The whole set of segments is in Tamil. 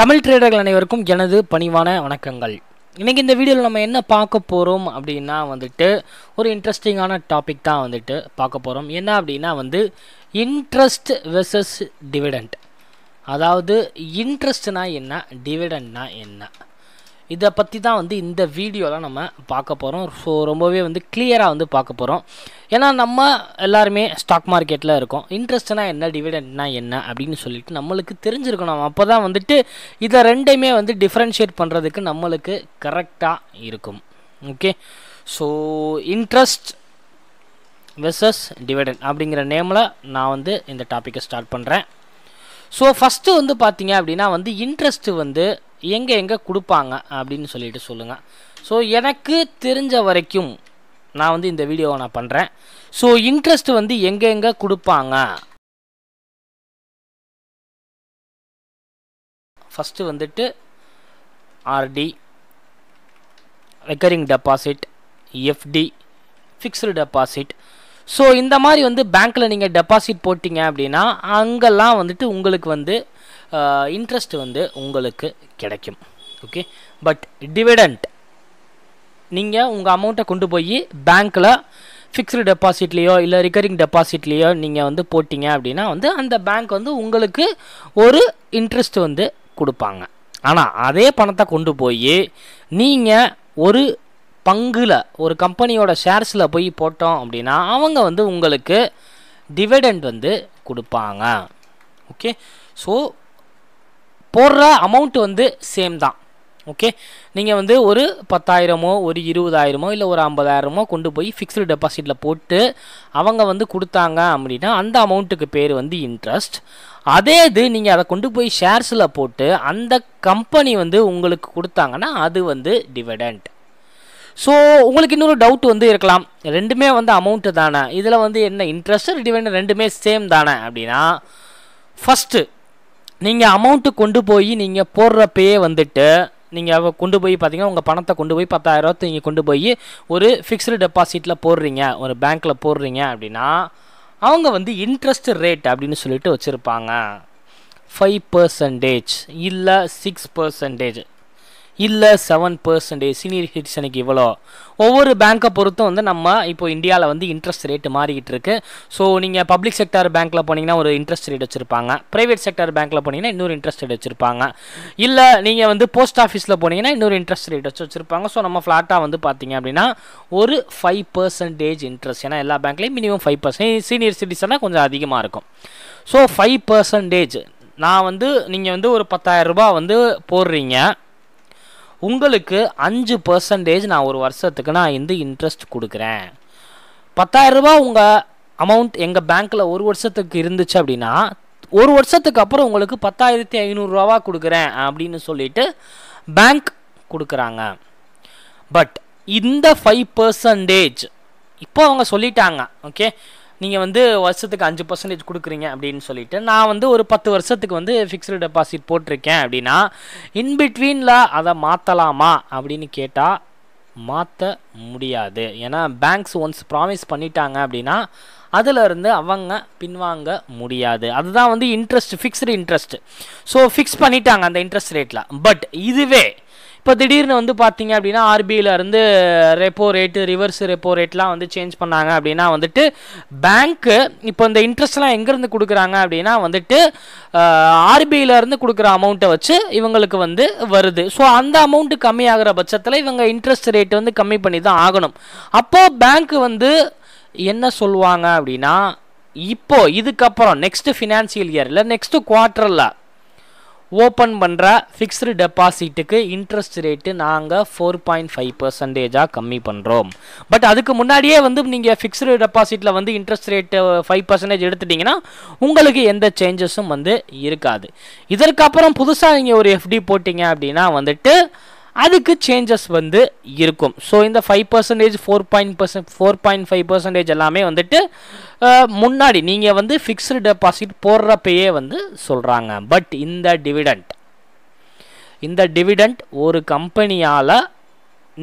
தமிழ் ட்ரேடர்கள் அனைவருக்கும் எனது பணிவான வணக்கங்கள் இன்றைக்கி இந்த வீடியோவில் நம்ம என்ன பார்க்க போகிறோம் அப்படின்னா வந்துட்டு ஒரு இன்ட்ரெஸ்டிங்கான டாபிக் தான் வந்துட்டு பார்க்க போகிறோம் என்ன அப்படின்னா வந்து இன்ட்ரெஸ்ட் வெர்சஸ் டிவிடெண்ட் அதாவது இன்ட்ரெஸ்ட்னா என்ன டிவிடெண்ட்னா என்ன இதை பற்றி தான் வந்து இந்த வீடியோவில் நம்ம பார்க்க போகிறோம் ஸோ ரொம்பவே வந்து கிளியராக வந்து பார்க்க போகிறோம் ஏன்னா நம்ம எல்லாருமே ஸ்டாக் மார்க்கெட்டில் இருக்கோம் இன்ட்ரெஸ்ட்னா என்ன டிவிடெண்ட்னா என்ன அப்படின்னு சொல்லிட்டு நம்மளுக்கு தெரிஞ்சிருக்கணும் அப்போ தான் வந்துட்டு இதை ரெண்டையுமே வந்து டிஃப்ரென்ஷியேட் பண்ணுறதுக்கு நம்மளுக்கு கரெக்டாக இருக்கும் okay so interest versus dividend அப்படிங்கிற நேமில் நான் வந்து இந்த டாப்பிக்கை ஸ்டார்ட் பண்ணுறேன் ஸோ ஃபஸ்ட்டு வந்து பார்த்தீங்க அப்படின்னா வந்து இன்ட்ரெஸ்ட்டு வந்து எங்கே எங்கே கொடுப்பாங்க அப்படின்னு சொல்லிட்டு சொல்லுங்கள் ஸோ எனக்கு தெரிஞ்ச வரைக்கும் நான் வந்து இந்த வீடியோவை நான் பண்ணுறேன் ஸோ இன்ட்ரெஸ்ட் வந்து எங்கெங்கே கொடுப்பாங்க ஃபஸ்ட்டு வந்துட்டு RD recurring deposit FD fixed deposit so இந்த மாதிரி வந்து பேங்க்கில் நீங்கள் டெபாசிட் போட்டிங்க அப்படின்னா அங்கெல்லாம் வந்துட்டு உங்களுக்கு வந்து இன்ட்ரெஸ்ட் வந்து உங்களுக்கு கிடைக்கும் ஓகே பட் டிவிடண்ட் நீங்கள் உங்கள் அமௌண்ட்டை கொண்டு போய் பேங்க்கில் ஃபிக்ஸ்டு டெபாசிட்லேயோ இல்லை ரிகரிங் டெபாசிட்லேயோ நீங்கள் வந்து போட்டிங்க அப்படின்னா வந்து அந்த பேங்க் வந்து உங்களுக்கு ஒரு இன்ட்ரெஸ்ட் வந்து கொடுப்பாங்க ஆனால் அதே பணத்தை கொண்டு போய் நீங்கள் ஒரு பங்கில் ஒரு கம்பெனியோட ஷேர்ஸில் போய் போட்டோம் அப்படின்னா அவங்க வந்து உங்களுக்கு டிவிடெண்ட் வந்து கொடுப்பாங்க ஓகே ஸோ போடுற அமௌண்ட் வந்து சேம் தான் ஓகே நீங்கள் வந்து ஒரு பத்தாயிரமோ ஒரு இருபதாயிரமோ இல்லை ஒரு ஐம்பதாயிரமோ கொண்டு போய் ஃபிக்ஸ்டு டெபாசிட்டில் போட்டு அவங்க வந்து கொடுத்தாங்க அப்படின்னா அந்த அமௌண்ட்டுக்கு பேர் வந்து இன்ட்ரெஸ்ட் அதே இது நீங்கள் அதை கொண்டு போய் ஷேர்ஸில் போட்டு அந்த கம்பெனி வந்து உங்களுக்கு கொடுத்தாங்கன்னா அது வந்து டிவிடெண்ட் ஸோ உங்களுக்கு இன்னொரு டவுட் வந்து இருக்கலாம் ரெண்டுமே வந்து அமௌண்ட்டு தானே இதில் வந்து என்ன இன்ட்ரெஸ்ட் டிவிடெண்ட் ரெண்டுமே சேம் தானே அப்படின்னா ஃபஸ்ட்டு நீங்கள் அமௌண்ட்டு கொண்டு போய் நீங்கள் போடுறப்பயே வந்துட்டு நீங்கள் கொண்டு போய் பார்த்தீங்கன்னா உங்கள் பணத்தை கொண்டு போய் பத்தாயிரரூவா நீங்கள் கொண்டு போய் ஒரு ஃபிக்ஸ்டு டெபாசிட்டில் போடுறீங்க ஒரு பேங்க்கில் போடுறீங்க அப்படின்னா அவங்க வந்து இன்ட்ரெஸ்ட் ரேட் அப்படின்னு சொல்லிட்டு வச்சுருப்பாங்க ஃபைவ் பர்சன்டேஜ் இல்லை சிக்ஸ் பர்சன்டேஜ் இல்லை செவன் பர்சன்டேஜ் சீனியர் சிட்டிசனுக்கு இவ்வளோ ஒவ்வொரு பேங்க்கை பொறுத்தும் வந்து நம்ம இப்போ இந்தியாவில் வந்து இன்ட்ரெஸ்ட் ரேட்டு மாறிக்கிட்டு இருக்கு ஸோ நீங்கள் பப்ளிக் செக்டர் பேங்க்கில் போனீங்கன்னா ஒரு இன்ட்ரெஸ்ட் ரேட் வச்சுருப்பாங்க ப்ரைவேட் செக்டர் பேங்க்கில் போனீங்கன்னா இன்னொரு இன்ட்ரெஸ்ட் ரேட் வச்சுருப்பாங்க இல்லை நீங்கள் வந்து போஸ்ட் ஆஃபீஸில் போனீங்கன்னா இன்னொரு இன்ட்ரெஸ்ட் ரேட் வச்சு வச்சுருப்பாங்க ஸோ நம்ம ஃப்ளாட்டாக வந்து பார்த்தீங்க அப்படின்னா ஒரு ஃபைவ் பர்சன்டேஜ் இன்ட்ரெஸ்ட் ஏன்னா எல்லா பேங்க்லேயும் மினிமம் ஃபைவ் பர்சன்டேஜ் சீனியர் சிட்டிசனாக கொஞ்சம் அதிகமாக இருக்கும் ஸோ ஃபைவ் பர்சன்டேஜ் நான் வந்து நீங்கள் வந்து ஒரு பத்தாயிரம் ரூபாய் வந்து போடுறீங்க உங்களுக்கு அஞ்சு பர்சன்டேஜ் நான் ஒரு வருஷத்துக்கு நான் வந்து இன்ட்ரெஸ்ட் கொடுக்குறேன் பத்தாயிரரூபா உங்கள் அமௌண்ட் எங்கள் பேங்க்கில் ஒரு வருஷத்துக்கு இருந்துச்சு அப்படின்னா ஒரு வருஷத்துக்கு அப்புறம் உங்களுக்கு பத்தாயிரத்தி ஐநூறுரூவா கொடுக்குறேன் அப்படின்னு சொல்லிட்டு பேங்க் கொடுக்குறாங்க பட் இந்த ஃபைவ் பர்சன்டேஜ் இப்போ அவங்க சொல்லிட்டாங்க ஓகே நீங்கள் வந்து வருஷத்துக்கு அஞ்சு பர்சன்டேஜ் கொடுக்குறீங்க அப்படின்னு சொல்லிட்டு நான் வந்து ஒரு பத்து வருஷத்துக்கு வந்து ஃபிக்ஸ்டு டெபாசிட் போட்டிருக்கேன் அப்படின்னா இன்பிட்வீனில் அதை மாற்றலாமா அப்படின்னு கேட்டால் மாற்ற முடியாது ஏன்னா பேங்க்ஸ் ஒன்ஸ் ப்ராமிஸ் பண்ணிட்டாங்க அப்படின்னா அதிலிருந்து அவங்க பின்வாங்க முடியாது அதுதான் வந்து interest fixed interest so fix பண்ணிட்டாங்க அந்த இன்ட்ரெஸ்ட் ரேட்டில் பட் இதுவே இப்போ திடீர்னு வந்து பார்த்தீங்க அப்படின்னா ஆர்பிஐலேருந்து ரெப்போ ரேட்டு ரிவர்ஸ் ரெப்போ ரேட்லாம் வந்து சேஞ்ச் பண்ணாங்க அப்படின்னா வந்துட்டு பேங்க்கு இப்போ இந்த இன்ட்ரெஸ்ட்லாம் எங்கேருந்து கொடுக்குறாங்க அப்படின்னா வந்துட்டு ஆர்பிஐலேருந்து கொடுக்குற அமௌண்ட்டை வச்சு இவங்களுக்கு வந்து வருது ஸோ அந்த அமௌண்ட்டு கம்மியாகிற பட்சத்தில் இவங்க இன்ட்ரெஸ்ட் ரேட் வந்து கம்மி பண்ணி தான் ஆகணும் அப்போது பேங்க்கு வந்து என்ன சொல்லுவாங்க அப்படின்னா இப்போ இதுக்கப்புறம் நெக்ஸ்ட் ஃபினான்சியல் இயரில் நெக்ஸ்ட் குவார்டரில் ஓப்பன் பண்ணுற ஃபிக்ஸ்டு டெபாசிட்டுக்கு இன்ட்ரெஸ்ட் ரேட்டு நாங்கள் ஃபோர் பாயிண்ட் ஃபைவ் பர்சன்டேஜாக கம்மி பண்ணுறோம் பட் அதுக்கு முன்னாடியே வந்து நீங்கள் ஃபிக்ஸ்டு டெபாசிட்டில் வந்து இன்ட்ரெஸ்ட் ரேட்டு ஃபைவ் பர்சன்டேஜ் எடுத்துட்டிங்கன்னா உங்களுக்கு எந்த சேஞ்சஸும் வந்து இருக்காது இதற்கப்புறம் புதுசாக நீங்கள் ஒரு எஃப்டி போட்டிங்க அப்படின்னா வந்துட்டு அதுக்கு சேஞ்சஸ் வந்து இருக்கும் ஸோ இந்த five percentage four point percent four point five percentage எல்லாமே வந்துட்டு முன்னாடி நீங்கள் வந்து ஃபிக்ஸ்டு டெபாசிட் போடுறப்பயே வந்து சொல்கிறாங்க பட் இந்த டிவிடண்ட் இந்த டிவிடண்ட் ஒரு கம்பெனியால்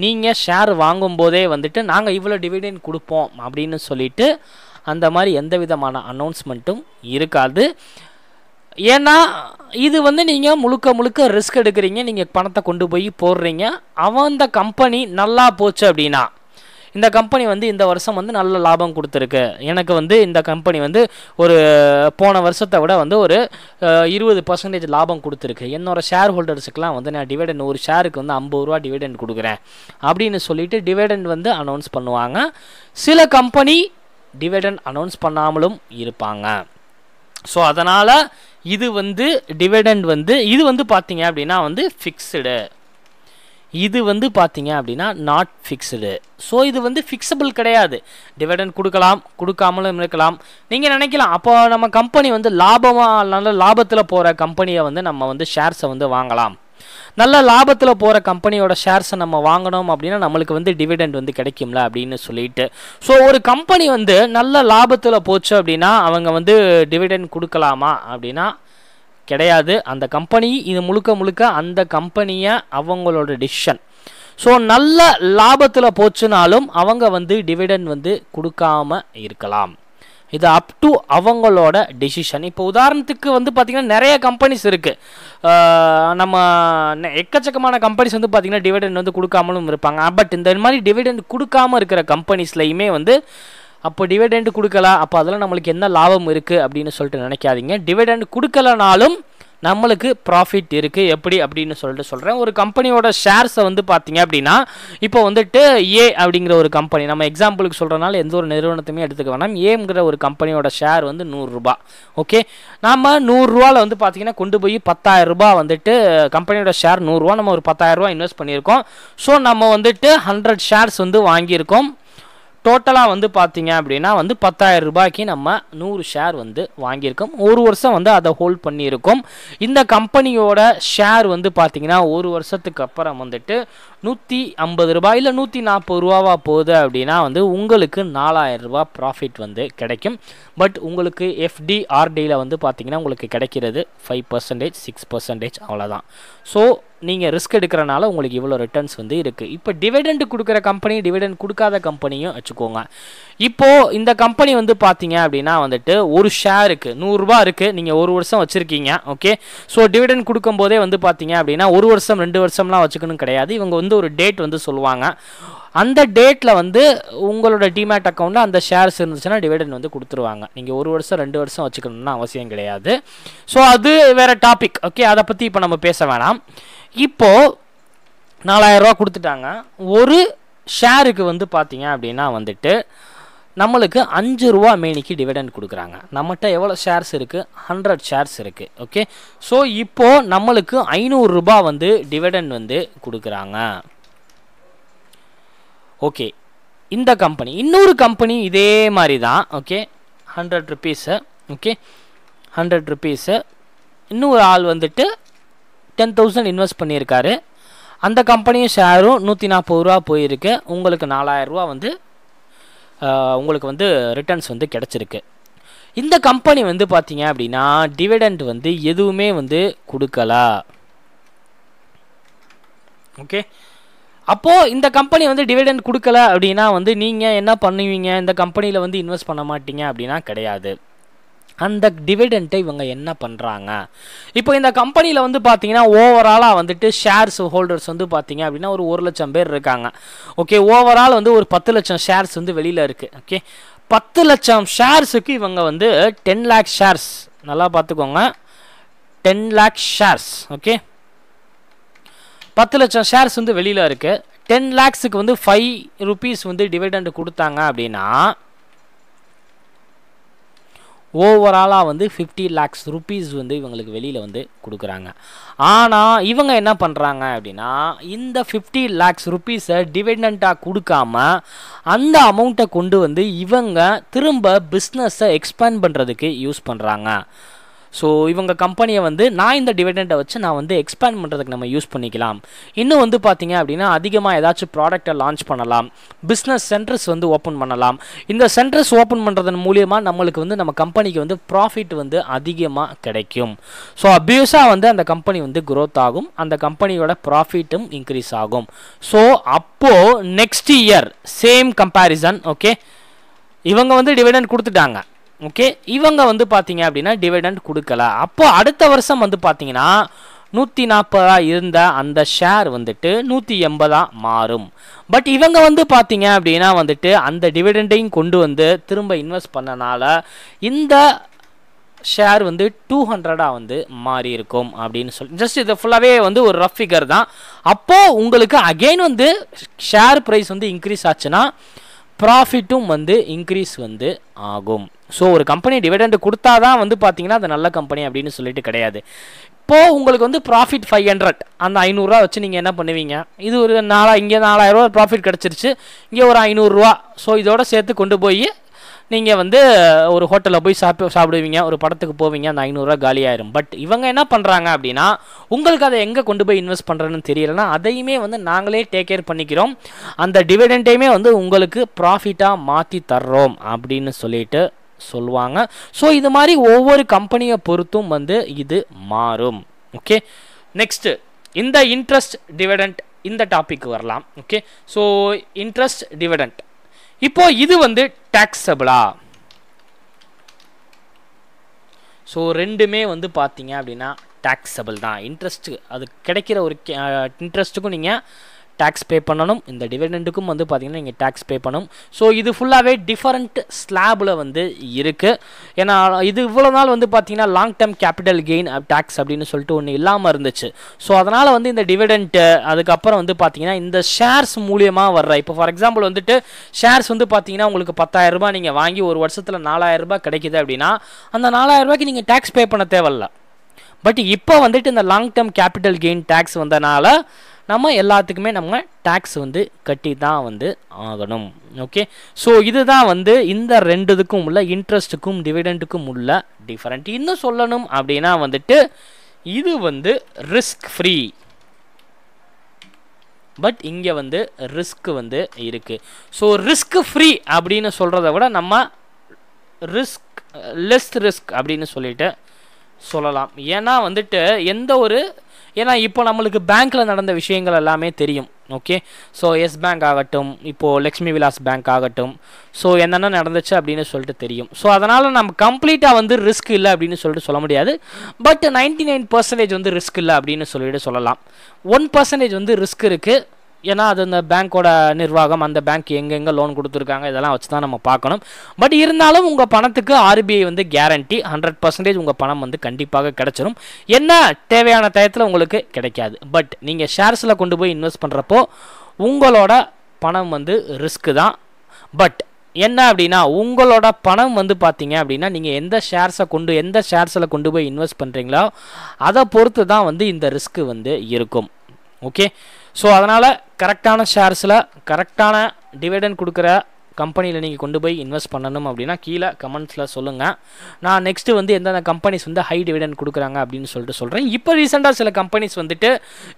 நீங்கள் ஷேர் வாங்கும்போதே வந்துட்டு நாங்கள் இவ்வளோ டிவிடெண்ட் கொடுப்போம் அப்படின்னு சொல்லிட்டு அந்த மாதிரி எந்த விதமான அனௌன்ஸ்மெண்ட்டும் இருக்காது ஏன்னா இது வந்து நீங்கள் முழுக்க முழுக்க ரிஸ்க் எடுக்கிறீங்க நீங்கள் பணத்தை கொண்டு போய் போடுறீங்க அவன் அந்த கம்பெனி நல்லா போச்சு அப்படின்னா இந்த கம்பெனி வந்து இந்த வருஷம் வந்து நல்ல லாபம் கொடுத்துருக்கு எனக்கு வந்து இந்த கம்பெனி வந்து ஒரு போன வருஷத்தை விட வந்து ஒரு இருபது பர்சன்டேஜ் லாபம் கொடுத்துருக்கு என்னோடய ஷேர் ஹோல்டர்ஸுக்கெலாம் வந்து நான் டிவிடெண்ட் ஒரு ஷேருக்கு வந்து ஐம்பது ரூபா டிவிடெண்ட் கொடுக்குறேன் அப்படின்னு சொல்லிவிட்டு டிவிடெண்ட் வந்து அனௌன்ஸ் பண்ணுவாங்க சில கம்பெனி டிவிடெண்ட் அனௌன்ஸ் பண்ணாமலும் இருப்பாங்க ஸோ அதனால் இது வந்து டிவிடெண்ட் வந்து இது வந்து பார்த்தீங்க அப்படின்னா வந்து ஃபிக்ஸ்டு இது வந்து பார்த்தீங்க அப்படின்னா நாட் ஃபிக்ஸ்டு ஸோ இது வந்து ஃபிக்ஸபிள் கிடையாது டிவிடெண்ட் கொடுக்கலாம் கொடுக்காமலும் இருக்கலாம் நீங்கள் நினைக்கலாம் அப்போ நம்ம கம்பெனி வந்து லாபமாக நல்ல லாபத்தில் போகிற கம்பெனியை வந்து நம்ம வந்து ஷேர்ஸை வந்து வாங்கலாம் நல்ல லாபத்தில் போகிற கம்பெனியோட ஷேர்ஸை நம்ம வாங்கினோம் அப்படின்னா நம்மளுக்கு வந்து டிவிடெண்ட் வந்து கிடைக்கும்ல அப்படின்னு சொல்லிட்டு ஸோ ஒரு கம்பெனி வந்து நல்ல லாபத்தில் போச்சு அப்படின்னா அவங்க வந்து டிவிடெண்ட் கொடுக்கலாமா அப்படின்னா கிடையாது அந்த கம்பெனி இது முழுக்க முழுக்க அந்த கம்பெனியை அவங்களோட டிசிஷன் ஸோ நல்ல லாபத்தில் போச்சுனாலும் அவங்க வந்து டிவிடெண்ட் வந்து கொடுக்காம இருக்கலாம் இது அப் டு அவங்களோட டெசிஷன் இப்போ உதாரணத்துக்கு வந்து பார்த்திங்கன்னா நிறைய கம்பெனிஸ் இருக்குது நம்ம எக்கச்சக்கமான கம்பெனிஸ் வந்து பார்த்திங்கன்னா டிவிடெண்ட் வந்து கொடுக்காமலும் இருப்பாங்க பட் இந்த மாதிரி டிவிடெண்ட் கொடுக்காமல் இருக்கிற கம்பெனிஸ்லையுமே வந்து அப்போ டிவிடெண்ட் கொடுக்கல அப்போ அதில் நம்மளுக்கு என்ன லாபம் இருக்குது அப்படின்னு சொல்லிட்டு நினைக்காதீங்க டிவிடெண்ட் கொடுக்கலனாலும் நம்மளுக்கு ப்ராஃபிட் இருக்குது எப்படி அப்படின்னு சொல்லிட்டு சொல்கிறேன் ஒரு கம்பெனியோட ஷேர்ஸை வந்து பார்த்தீங்க அப்படின்னா இப்போ வந்துட்டு ஏ அப்படிங்கிற ஒரு கம்பெனி நம்ம எக்ஸாம்பிளுக்கு சொல்கிறனால எந்த ஒரு நிறுவனத்தையுமே எடுத்துக்க வேணாம் ஏங்கிற ஒரு கம்பெனியோட ஷேர் வந்து நூறுரூபா ஓகே நம்ம நூறுரூவாவில் வந்து பார்த்தீங்கன்னா கொண்டு போய் பத்தாயிரம் ரூபா வந்துட்டு கம்பெனியோட ஷேர் நூறுரூவா நம்ம ஒரு பத்தாயிரரூபா இன்வெஸ்ட் பண்ணியிருக்கோம் ஸோ நம்ம வந்துட்டு ஹண்ட்ரட் ஷேர்ஸ் வந்து வாங்கியிருக்கோம் டோட்டலாக வந்து பார்த்தீங்க அப்படின்னா வந்து பத்தாயிரம் ரூபாய்க்கு நம்ம நூறு ஷேர் வந்து வாங்கியிருக்கோம் ஒரு வருஷம் வந்து அதை ஹோல்ட் பண்ணியிருக்கோம் இந்த கம்பெனியோட ஷேர் வந்து பார்த்தீங்கன்னா ஒரு வருஷத்துக்கு அப்புறம் வந்துட்டு நூற்றி ஐம்பது ரூபாய் இல்லை நூற்றி நாற்பது ரூபாவாக போகுது அப்படின்னா வந்து உங்களுக்கு நாலாயிரம் ரூபா ப்ராஃபிட் வந்து கிடைக்கும் பட் உங்களுக்கு எஃப்டி ஆர்டியில் வந்து பார்த்தீங்கன்னா உங்களுக்கு கிடைக்கிறது ஃபைவ் பர்சன்டேஜ் சிக்ஸ் பர்சன்டேஜ் அவ்வளோதான் ஸோ நீங்கள் ரிஸ்க் எடுக்கிறனால உங்களுக்கு இவ்வளோ ரிட்டர்ன்ஸ் வந்து இருக்குது இப்போ டிவிடெண்ட் கொடுக்குற கம்பெனி டிவிடெண்ட் கொடுக்காத கம்பெனியும் வச்சுக்கோங்க இப்போது இந்த கம்பெனி வந்து பார்த்தீங்க அப்படின்னா வந்துட்டு ஒரு ஷேருக்கு நூறுரூவா இருக்குது நீங்கள் ஒரு வருஷம் வச்சுருக்கீங்க ஓகே ஸோ டிவிடெண்ட் கொடுக்கும்போதே வந்து பார்த்தீங்க அப்படின்னா ஒரு வருஷம் ரெண்டு வருஷம்லாம் வச்சுக்கணும் கிடையாது இவங்க வந்து ஒரு டேட் வந்து சொல்லுவாங்க அந்த டேட்டில் வந்து உங்களோட டிமேட் அக்கௌண்ட்டில் அந்த ஷேர்ஸ் இருந்துச்சுன்னா டிவிடெண்ட் வந்து கொடுத்துருவாங்க நீங்கள் ஒரு வருஷம் ரெண்டு வருஷம் வச்சுக்கணும்னு அவசியம் கிடையாது ஸோ அது வேறு டாபிக் ஓகே அதை பற்றி இப்போ நம்ம பேச வேணாம் இப்போது நாலாயிரரூவா கொடுத்துட்டாங்க ஒரு ஷேருக்கு வந்து பார்த்தீங்க அப்படின்னா வந்துட்டு நம்மளுக்கு அஞ்சு ரூபா மேனிக்கு டிவிடெண்ட் கொடுக்குறாங்க நம்மகிட்ட எவ்வளோ ஷேர்ஸ் இருக்குது ஹண்ட்ரட் ஷேர்ஸ் இருக்குது ஓகே ஸோ இப்போது நம்மளுக்கு ரூபா வந்து டிவிடெண்ட் வந்து கொடுக்குறாங்க ஓகே இந்த கம்பெனி இன்னொரு கம்பெனி இதே மாதிரி தான் okay hundred rupees okay hundred rupees இன்னொரு ஆள் வந்துட்டு டென் தௌசண்ட் இன்வெஸ்ட் பண்ணியிருக்காரு அந்த கம்பெனியும் ஷேரும் நூற்றி நாற்பது ரூபா போயிருக்கு உங்களுக்கு நாலாயிரரூவா வந்து உங்களுக்கு வந்து ரிட்டர்ன்ஸ் வந்து கிடச்சிருக்கு இந்த கம்பெனி வந்து பார்த்தீங்க அப்படின்னா டிவிடெண்ட் வந்து எதுவுமே வந்து கொடுக்கலா ஓகே அப்போது இந்த கம்பெனி வந்து டிவிடெண்ட் கொடுக்கல அப்படின்னா வந்து நீங்கள் என்ன பண்ணுவீங்க இந்த கம்பெனியில் வந்து இன்வெஸ்ட் பண்ண மாட்டீங்க அப்படின்னா கிடையாது அந்த டிவிடெண்ட்டை இவங்க என்ன பண்ணுறாங்க இப்போ இந்த கம்பெனியில் வந்து பார்த்தீங்கன்னா ஓவராலாக வந்துட்டு ஷேர்ஸ் ஹோல்டர்ஸ் வந்து பார்த்தீங்க அப்படின்னா ஒரு ஒரு லட்சம் பேர் இருக்காங்க ஓகே ஓவரால் வந்து ஒரு பத்து லட்சம் ஷேர்ஸ் வந்து வெளியில் இருக்குது ஓகே பத்து லட்சம் ஷேர்ஸுக்கு இவங்க வந்து டென் லேக் ஷேர்ஸ் நல்லா பார்த்துக்கோங்க டென் லேக் ஷேர்ஸ் ஓகே பத்து லட்சம் ஷேர்ஸ் வந்து வெளியில் இருக்குது டென் லேக்ஸுக்கு வந்து ஃபைவ் ருபீஸ் வந்து டிவிடெண்ட் கொடுத்தாங்க அப்படின்னா ஓவராலாக வந்து ஃபிஃப்டி லேக்ஸ் ருப்பீஸ் வந்து இவங்களுக்கு வெளியில் வந்து கொடுக்குறாங்க ஆனால் இவங்க என்ன பண்ணுறாங்க அப்படின்னா இந்த ஃபிஃப்டி லேக்ஸ் ருப்பீஸை டிவிடண்ட்டாக கொடுக்காம அந்த அமௌண்ட்டை கொண்டு வந்து இவங்க திரும்ப பிஸ்னஸை எக்ஸ்பேண்ட் பண்ணுறதுக்கு யூஸ் பண்ணுறாங்க ஸோ இவங்க கம்பெனியை வந்து நான் இந்த டிவிடெண்டை வச்சு நான் வந்து எக்ஸ்பேண்ட் பண்ணுறதுக்கு நம்ம யூஸ் பண்ணிக்கலாம் இன்னும் வந்து பார்த்தீங்க அப்படின்னா அதிகமாக ஏதாச்சும் ப்ராடக்டை லான்ச் பண்ணலாம் பிஸ்னஸ் சென்டர்ஸ் வந்து ஓப்பன் பண்ணலாம் இந்த சென்டர்ஸ் ஓப்பன் பண்ணுறதன் மூலியமாக நம்மளுக்கு வந்து நம்ம கம்பெனிக்கு வந்து ப்ராஃபிட் வந்து அதிகமாக கிடைக்கும் ஸோ அப்யூஸாக வந்து அந்த கம்பெனி வந்து க்ரோத் ஆகும் அந்த கம்பெனியோட ப்ராஃபிட்டும் இன்க்ரீஸ் ஆகும் ஸோ அப்போது next year same comparison okay இவங்க வந்து டிவிடெண்ட் கொடுத்துட்டாங்க ஓகே இவங்க வந்து பார்த்தீங்க அப்படின்னா டிவிடெண்ட் கொடுக்கல அப்போ அடுத்த வருஷம் வந்து பார்த்தீங்கன்னா நூற்றி நாற்பதாக இருந்த அந்த ஷேர் வந்துட்டு நூற்றி எண்பதாக மாறும் பட் இவங்க வந்து பார்த்தீங்க அப்படின்னா வந்துட்டு அந்த டிவிடெண்டையும் கொண்டு வந்து திரும்ப இன்வெஸ்ட் பண்ணனால இந்த ஷேர் வந்து டூ ஹண்ட்ரடாக வந்து மாறி இருக்கும் அப்படின்னு சொல்லி ஜஸ்ட் இது ஃபுல்லாகவே வந்து ஒரு ரஃப் ஃபிகர் தான் அப்போது உங்களுக்கு அகெயின் வந்து ஷேர் ப்ரைஸ் வந்து இன்க்ரீஸ் ஆச்சுன்னா ப்ராஃபிட்டும் வந்து இன்க்ரீஸ் வந்து ஆகும் ஸோ ஒரு கம்பெனி டிவிடெண்ட் கொடுத்தா தான் வந்து பார்த்தீங்கன்னா அது நல்ல கம்பெனி அப்படின்னு சொல்லிட்டு கிடையாது இப்போது உங்களுக்கு வந்து ப்ராஃபிட் ஃபைவ் ஹண்ட்ரட் அந்த ஐநூறுரூவா வச்சு நீங்கள் என்ன பண்ணுவீங்க இது ஒரு நாலா இங்கே நாலாயிரரூவா ப்ராஃபிட் கிடச்சிருச்சு இங்கே ஒரு ஐநூறுரூவா ஸோ இதோட சேர்த்து கொண்டு போய் நீங்கள் வந்து ஒரு ஹோட்டலில் போய் சாப்பி சாப்பிடுவீங்க ஒரு படத்துக்கு போவீங்க அந்த ஐநூறுரூவா காலியாயிரும் பட் இவங்க என்ன பண்ணுறாங்க அப்படின்னா உங்களுக்கு அதை எங்கே கொண்டு போய் இன்வெஸ்ட் பண்ணுறேன்னு தெரியலனா அதையுமே வந்து நாங்களே டேக் கேர் பண்ணிக்கிறோம் அந்த டிவிடெண்ட்டையுமே வந்து உங்களுக்கு ப்ராஃபிட்டாக மாற்றி தர்றோம் அப்படின்னு சொல்லிட்டு சொல்லுவாங்க ஸோ இது மாதிரி ஒவ்வொரு கம்பெனியை பொறுத்தும் வந்து இது மாறும் ஓகே நெக்ஸ்ட்டு இந்த இன்ட்ரெஸ்ட் டிவிடெண்ட் இந்த டாபிக் வரலாம் ஓகே ஸோ இன்ட்ரெஸ்ட் டிவிடெண்ட் இப்போ இது வந்து டாக்ஸபிளா ஸோ ரெண்டுமே வந்து பார்த்தீங்க அப்படின்னா டாக்ஸபிள் தான் இன்ட்ரெஸ்ட்டு அது கிடைக்கிற ஒரு இன்ட்ரெஸ்ட்டுக்கும் நீங்கள் டேக்ஸ் பே பண்ணணும் இந்த டிவிடெண்டுக்கும் வந்து பார்த்திங்கன்னா நீங்கள் டேக்ஸ் பே பண்ணணும் ஸோ இது ஃபுல்லாகவே டிஃபரண்ட் ஸ்லாபில் வந்து இருக்குது ஏன்னா இது இவ்வளோ நாள் வந்து பார்த்திங்கன்னா long term capital gain tax அப்படின்னு சொல்லிட்டு ஒன்று இல்லாமல் இருந்துச்சு ஸோ அதனால் வந்து இந்த டிவிடெண்ட்டு அதுக்கப்புறம் வந்து பார்த்திங்கன்னா இந்த ஷேர்ஸ் மூலியமாக வர்ற இப்போ ஃபார் எக்ஸாம்பிள் வந்துட்டு ஷேர்ஸ் வந்து பார்த்திங்கன்னா உங்களுக்கு ரூபாய் நீங்கள் வாங்கி ஒரு வருஷத்தில் நாலாயிரரூபா கிடைக்கிது அப்படின்னா அந்த நாலாயிரம் ரூபாய்க்கு நீங்கள் டேக்ஸ் பே பண்ண தேவையில்லை பட் இப்போ வந்துட்டு இந்த long term capital gain tax வந்தனால நம்ம எல்லாத்துக்குமே நம்ம டேக்ஸ் வந்து கட்டி தான் வந்து ஆகணும் ஓகே ஸோ இதுதான் வந்து இந்த ரெண்டுதுக்கும் உள்ள இன்ட்ரெஸ்ட்டுக்கும் டிவிடெண்ட்டுக்கும் உள்ள டிஃப்ரெண்ட் இன்னும் சொல்லணும் அப்படின்னா வந்துட்டு இது வந்து ரிஸ்க் ஃப்ரீ பட் இங்கே வந்து ரிஸ்க் வந்து இருக்குது ஸோ ரிஸ்க் ஃப்ரீ அப்படின்னு சொல்கிறத விட நம்ம ரிஸ்க் லெஸ் ரிஸ்க் அப்படின்னு சொல்லிட்டு சொல்லலாம் ஏன்னா வந்துட்டு எந்த ஒரு ஏன்னா இப்போ நம்மளுக்கு பேங்க்கில் நடந்த விஷயங்கள் எல்லாமே தெரியும் ஓகே ஸோ எஸ் பேங்க் ஆகட்டும் இப்போது லக்ஷ்மி விலாஸ் பேங்க் ஆகட்டும் ஸோ என்னென்ன நடந்துச்சு அப்படின்னு சொல்லிட்டு தெரியும் ஸோ அதனால் நம்ம கம்ப்ளீட்டாக வந்து ரிஸ்க் இல்லை அப்படின்னு சொல்லிட்டு சொல்ல முடியாது பட் நைன்டி நைன் பர்சன்டேஜ் வந்து ரிஸ்க் இல்லை அப்படின்னு சொல்லிட்டு சொல்லலாம் ஒன் பர்சன்டேஜ் வந்து ரிஸ்க் இருக்குது ஏன்னா அது இந்த பேங்க்கோட நிர்வாகம் அந்த பேங்க் எங்கெங்கே லோன் கொடுத்துருக்காங்க இதெல்லாம் வச்சு தான் நம்ம பார்க்கணும் பட் இருந்தாலும் உங்கள் பணத்துக்கு ஆர்பிஐ வந்து கேரண்டி ஹண்ட்ரட் பர்சன்டேஜ் உங்கள் பணம் வந்து கண்டிப்பாக கிடச்சிரும் என்ன தேவையான டயத்தில் உங்களுக்கு கிடைக்காது பட் நீங்கள் ஷேர்ஸில் கொண்டு போய் இன்வெஸ்ட் பண்ணுறப்போ உங்களோட பணம் வந்து ரிஸ்க்கு தான் பட் என்ன அப்படின்னா உங்களோட பணம் வந்து பார்த்தீங்க அப்படின்னா நீங்கள் எந்த ஷேர்ஸை கொண்டு எந்த ஷேர்ஸில் கொண்டு போய் இன்வெஸ்ட் பண்ணுறீங்களோ அதை பொறுத்து தான் வந்து இந்த ரிஸ்க்கு வந்து இருக்கும் ஓகே ஸோ அதனால் கரெக்டான ஷேர்ஸில் கரெக்டான டிவிடன் கொடுக்குற கம்பெனியில் நீங்கள் கொண்டு போய் இன்வெஸ்ட் பண்ணணும் அப்படின்னா கீழே கமெண்ட்ஸில் சொல்லுங்கள் நான் நெக்ஸ்ட்டு வந்து எந்தெந்த கம்பெனிஸ் வந்து ஹை டிவிடன் கொடுக்குறாங்க அப்படின்னு சொல்லிட்டு சொல்கிறேன் இப்போ ரீசெண்டாக சில கம்பெனிஸ் வந்துட்டு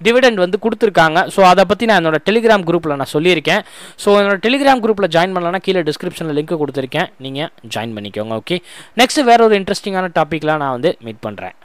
டிவிடெண்ட் வந்து கொடுத்துருக்காங்க ஸோ அதை பற்றி நான் என்னோட டெலிகிராம் குரூப்பில் நான் சொல்லியிருக்கேன் ஸோ என்னோட டெலிகிராம் குரூப்பில் ஜாயின் பண்ணலன்னா கீழே டிஸ்கிரிப்ஷனில் லிங்க் கொடுத்துருக்கேன் நீங்கள் ஜாயின் பண்ணிக்கோங்க ஓகே நெக்ஸ்ட்டு வேற ஒரு இன்ட்ரெஸ்டிங்கான டாப்பிக்லாம் நான் வந்து மீட் பண்ணுறேன்